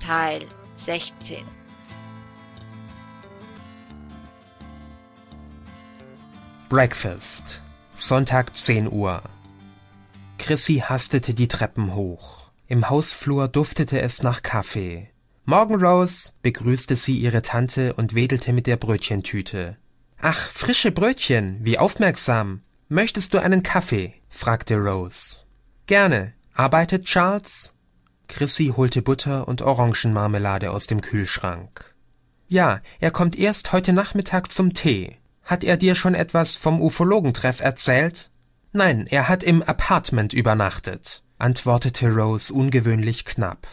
Teil 16. Breakfast. Sonntag 10 Uhr. Chrissy hastete die Treppen hoch. Im Hausflur duftete es nach Kaffee. Morgen, Rose, begrüßte sie ihre Tante und wedelte mit der Brötchentüte. Ach, frische Brötchen, wie aufmerksam. Möchtest du einen Kaffee? fragte Rose. Gerne. Arbeitet Charles? Chrissy holte Butter und Orangenmarmelade aus dem Kühlschrank. Ja, er kommt erst heute Nachmittag zum Tee. Hat er dir schon etwas vom Ufologentreff erzählt? Nein, er hat im Apartment übernachtet, antwortete Rose ungewöhnlich knapp.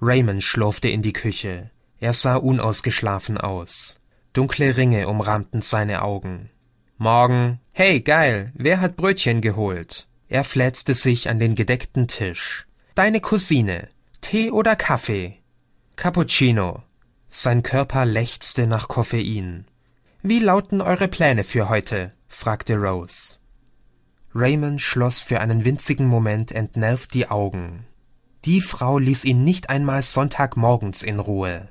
Raymond schlurfte in die Küche. Er sah unausgeschlafen aus. Dunkle Ringe umrahmten seine Augen. Morgen. Hey, geil, wer hat Brötchen geholt? Er flätzte sich an den gedeckten Tisch deine Cousine. Tee oder Kaffee? Cappuccino. Sein Körper lechzte nach Koffein. Wie lauten eure Pläne für heute? fragte Rose. Raymond schloss für einen winzigen Moment entnervt die Augen. Die Frau ließ ihn nicht einmal Sonntagmorgens in Ruhe.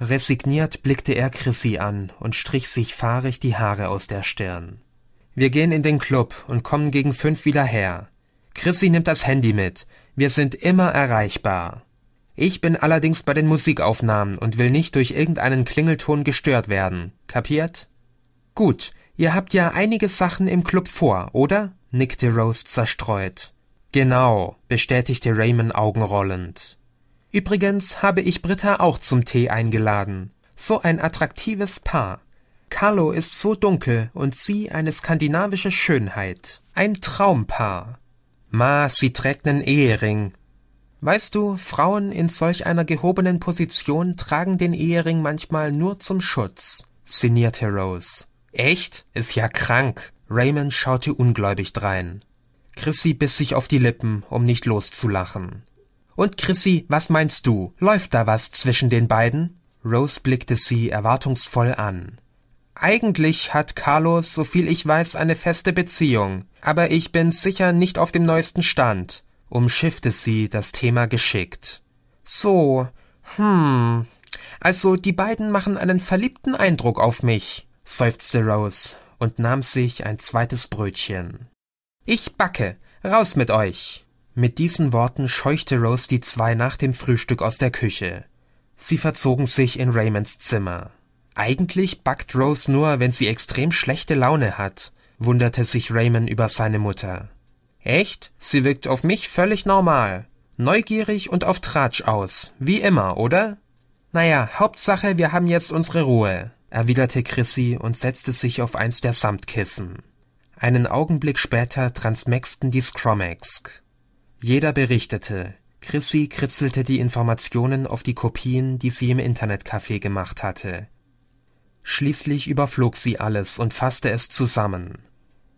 Resigniert blickte er Chrissy an und strich sich fahrig die Haare aus der Stirn. Wir gehen in den Club und kommen gegen fünf wieder her. Chrissy nimmt das Handy mit. Wir sind immer erreichbar. Ich bin allerdings bei den Musikaufnahmen und will nicht durch irgendeinen Klingelton gestört werden. Kapiert? Gut, ihr habt ja einige Sachen im Club vor, oder? nickte Rose zerstreut. Genau, bestätigte Raymond augenrollend. Übrigens habe ich Britta auch zum Tee eingeladen. So ein attraktives Paar. Carlo ist so dunkel und sie eine skandinavische Schönheit. Ein Traumpaar. Ma, sie trägt nen Ehering. Weißt du, Frauen in solch einer gehobenen Position tragen den Ehering manchmal nur zum Schutz, sinnierte Rose. Echt? Ist ja krank. Raymond schaute ungläubig drein. Chrissy biss sich auf die Lippen, um nicht loszulachen. Und Chrissy, was meinst du? Läuft da was zwischen den beiden? Rose blickte sie erwartungsvoll an. Eigentlich hat Carlos, soviel ich weiß, eine feste Beziehung, aber ich bin sicher nicht auf dem neuesten Stand, umschiffte sie das Thema geschickt. So, hm. Also die beiden machen einen verliebten Eindruck auf mich, seufzte Rose und nahm sich ein zweites Brötchen. Ich backe, raus mit euch. Mit diesen Worten scheuchte Rose die zwei nach dem Frühstück aus der Küche. Sie verzogen sich in Raymonds Zimmer. Eigentlich backt Rose nur, wenn sie extrem schlechte Laune hat, wunderte sich Raymond über seine Mutter. Echt? Sie wirkt auf mich völlig normal. Neugierig und auf Tratsch aus, wie immer, oder? Naja, Hauptsache, wir haben jetzt unsere Ruhe, erwiderte Chrissy und setzte sich auf eins der Samtkissen. Einen Augenblick später transmexten die Scromaxk. Jeder berichtete. Chrissy kritzelte die Informationen auf die Kopien, die sie im Internetcafé gemacht hatte. Schließlich überflog sie alles und fasste es zusammen.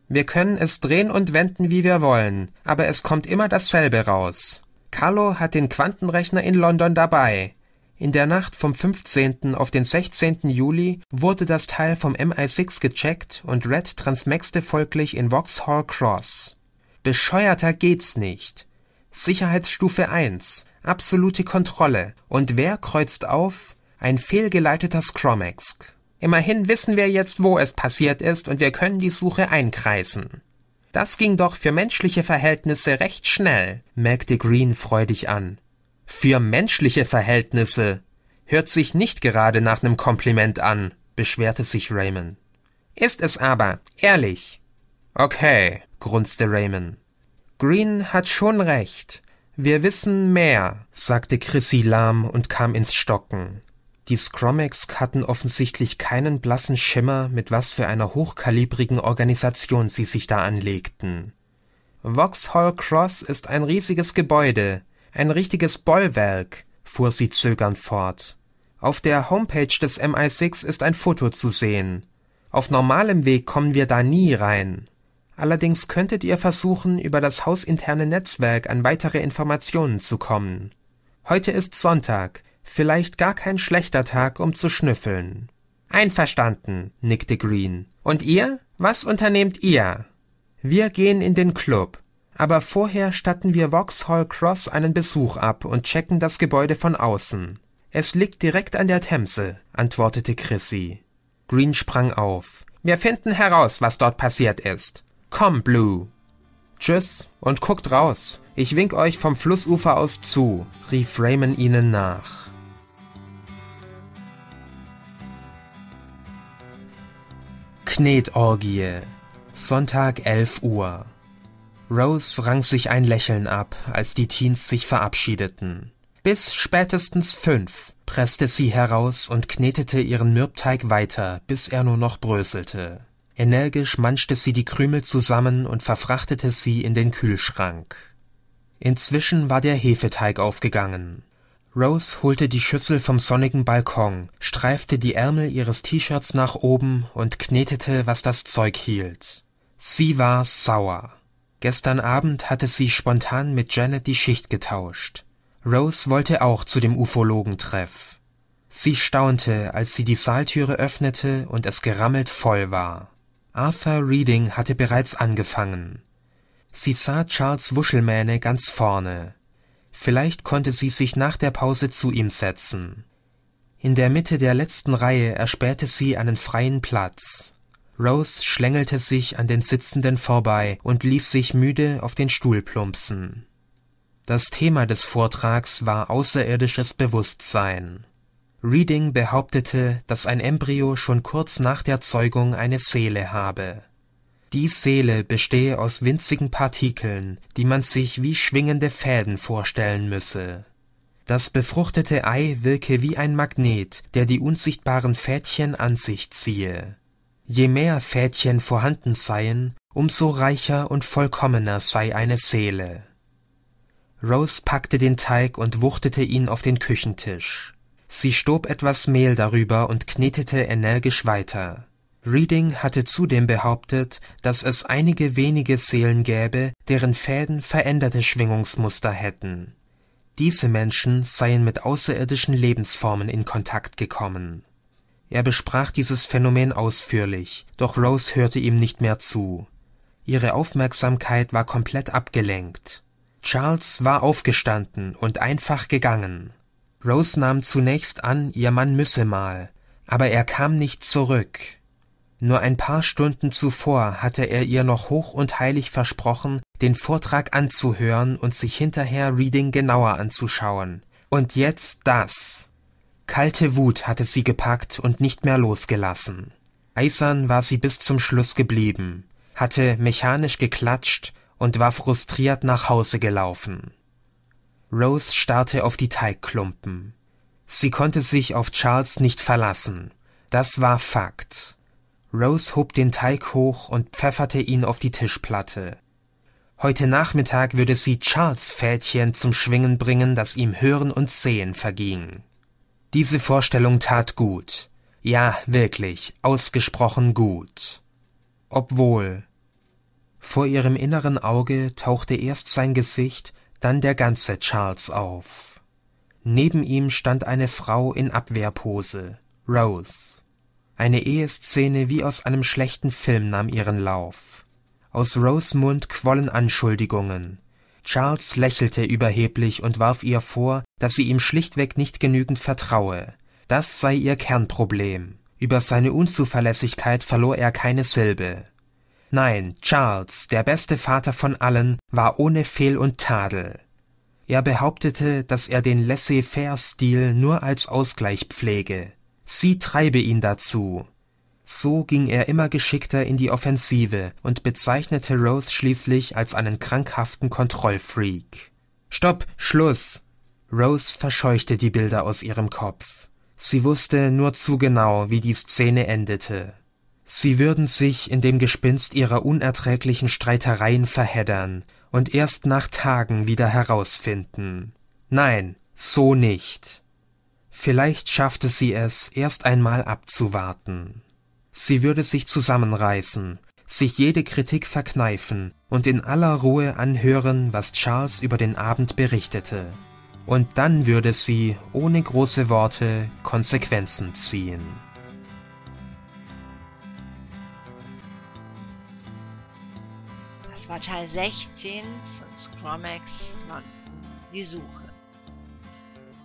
Wir können es drehen und wenden, wie wir wollen, aber es kommt immer dasselbe raus. Carlo hat den Quantenrechner in London dabei. In der Nacht vom 15. auf den 16. Juli wurde das Teil vom MI6 gecheckt und Red transmaxte folglich in Vauxhall Cross. Bescheuerter geht's nicht. Sicherheitsstufe 1, absolute Kontrolle. Und wer kreuzt auf? Ein fehlgeleiteter Scromax. Immerhin wissen wir jetzt, wo es passiert ist und wir können die Suche einkreisen. Das ging doch für menschliche Verhältnisse recht schnell, merkte Green freudig an. Für menschliche Verhältnisse. Hört sich nicht gerade nach nem Kompliment an, beschwerte sich Raymond. Ist es aber, ehrlich. Okay, grunzte Raymond. Green hat schon recht. Wir wissen mehr, sagte Chrissy lahm und kam ins Stocken. Die Scromex hatten offensichtlich keinen blassen Schimmer, mit was für einer hochkalibrigen Organisation sie sich da anlegten. Vauxhall Cross ist ein riesiges Gebäude, ein richtiges Bollwerk, fuhr sie zögernd fort. Auf der Homepage des MI6 ist ein Foto zu sehen. Auf normalem Weg kommen wir da nie rein. Allerdings könntet ihr versuchen, über das hausinterne Netzwerk an weitere Informationen zu kommen. Heute ist Sonntag, Vielleicht gar kein schlechter Tag, um zu schnüffeln. Einverstanden, nickte Green. Und ihr? Was unternehmt ihr? Wir gehen in den Club. Aber vorher statten wir Vauxhall Cross einen Besuch ab und checken das Gebäude von außen. Es liegt direkt an der Themse, antwortete Chrissy. Green sprang auf. Wir finden heraus, was dort passiert ist. Komm, Blue. Tschüss und guckt raus. Ich wink euch vom Flussufer aus zu, rief Raymond ihnen nach. Knetorgie. Sonntag 11 Uhr. Rose rang sich ein Lächeln ab, als die Teens sich verabschiedeten. Bis spätestens fünf presste sie heraus und knetete ihren Mürbteig weiter, bis er nur noch bröselte. Energisch manschte sie die Krümel zusammen und verfrachtete sie in den Kühlschrank. Inzwischen war der Hefeteig aufgegangen. Rose holte die Schüssel vom sonnigen Balkon, streifte die Ärmel ihres T-Shirts nach oben und knetete, was das Zeug hielt. Sie war sauer. Gestern Abend hatte sie spontan mit Janet die Schicht getauscht. Rose wollte auch zu dem Ufologentreff. Sie staunte, als sie die Saaltüre öffnete und es gerammelt voll war. Arthur Reading hatte bereits angefangen. Sie sah Charles Wuschelmähne ganz vorne. Vielleicht konnte sie sich nach der Pause zu ihm setzen. In der Mitte der letzten Reihe erspähte sie einen freien Platz. Rose schlängelte sich an den Sitzenden vorbei und ließ sich müde auf den Stuhl plumpsen. Das Thema des Vortrags war außerirdisches Bewusstsein. Reading behauptete, dass ein Embryo schon kurz nach der Zeugung eine Seele habe. Die Seele bestehe aus winzigen Partikeln, die man sich wie schwingende Fäden vorstellen müsse. Das befruchtete Ei wirke wie ein Magnet, der die unsichtbaren Fädchen an sich ziehe. Je mehr Fädchen vorhanden seien, umso reicher und vollkommener sei eine Seele. Rose packte den Teig und wuchtete ihn auf den Küchentisch. Sie stob etwas Mehl darüber und knetete energisch weiter. Reading hatte zudem behauptet, dass es einige wenige Seelen gäbe, deren Fäden veränderte Schwingungsmuster hätten. Diese Menschen seien mit außerirdischen Lebensformen in Kontakt gekommen. Er besprach dieses Phänomen ausführlich, doch Rose hörte ihm nicht mehr zu. Ihre Aufmerksamkeit war komplett abgelenkt. Charles war aufgestanden und einfach gegangen. Rose nahm zunächst an, ihr Mann müsse mal, aber er kam nicht zurück. Nur ein paar Stunden zuvor hatte er ihr noch hoch und heilig versprochen, den Vortrag anzuhören und sich hinterher Reading genauer anzuschauen. Und jetzt das. Kalte Wut hatte sie gepackt und nicht mehr losgelassen. Eisern war sie bis zum Schluss geblieben, hatte mechanisch geklatscht und war frustriert nach Hause gelaufen. Rose starrte auf die Teigklumpen. Sie konnte sich auf Charles nicht verlassen. Das war Fakt. Rose hob den Teig hoch und pfefferte ihn auf die Tischplatte. Heute Nachmittag würde sie Charles Fädchen zum Schwingen bringen, das ihm Hören und Sehen verging. Diese Vorstellung tat gut. Ja, wirklich, ausgesprochen gut. Obwohl. Vor ihrem inneren Auge tauchte erst sein Gesicht, dann der ganze Charles auf. Neben ihm stand eine Frau in Abwehrpose, Rose. Eine Eheszene wie aus einem schlechten Film nahm ihren Lauf. Aus Rose Mund quollen Anschuldigungen. Charles lächelte überheblich und warf ihr vor, dass sie ihm schlichtweg nicht genügend vertraue. Das sei ihr Kernproblem. Über seine Unzuverlässigkeit verlor er keine Silbe. Nein, Charles, der beste Vater von allen, war ohne Fehl und Tadel. Er behauptete, dass er den Laissez-faire-Stil nur als Ausgleich pflege. Sie treibe ihn dazu. So ging er immer geschickter in die Offensive und bezeichnete Rose schließlich als einen krankhaften Kontrollfreak. Stopp, Schluss! Rose verscheuchte die Bilder aus ihrem Kopf. Sie wusste nur zu genau, wie die Szene endete. Sie würden sich in dem Gespinst ihrer unerträglichen Streitereien verheddern und erst nach Tagen wieder herausfinden. Nein, so nicht. Vielleicht schaffte sie es, erst einmal abzuwarten. Sie würde sich zusammenreißen, sich jede Kritik verkneifen und in aller Ruhe anhören, was Charles über den Abend berichtete. Und dann würde sie, ohne große Worte, Konsequenzen ziehen. Das war Teil 16 von Scromax London. Die Suche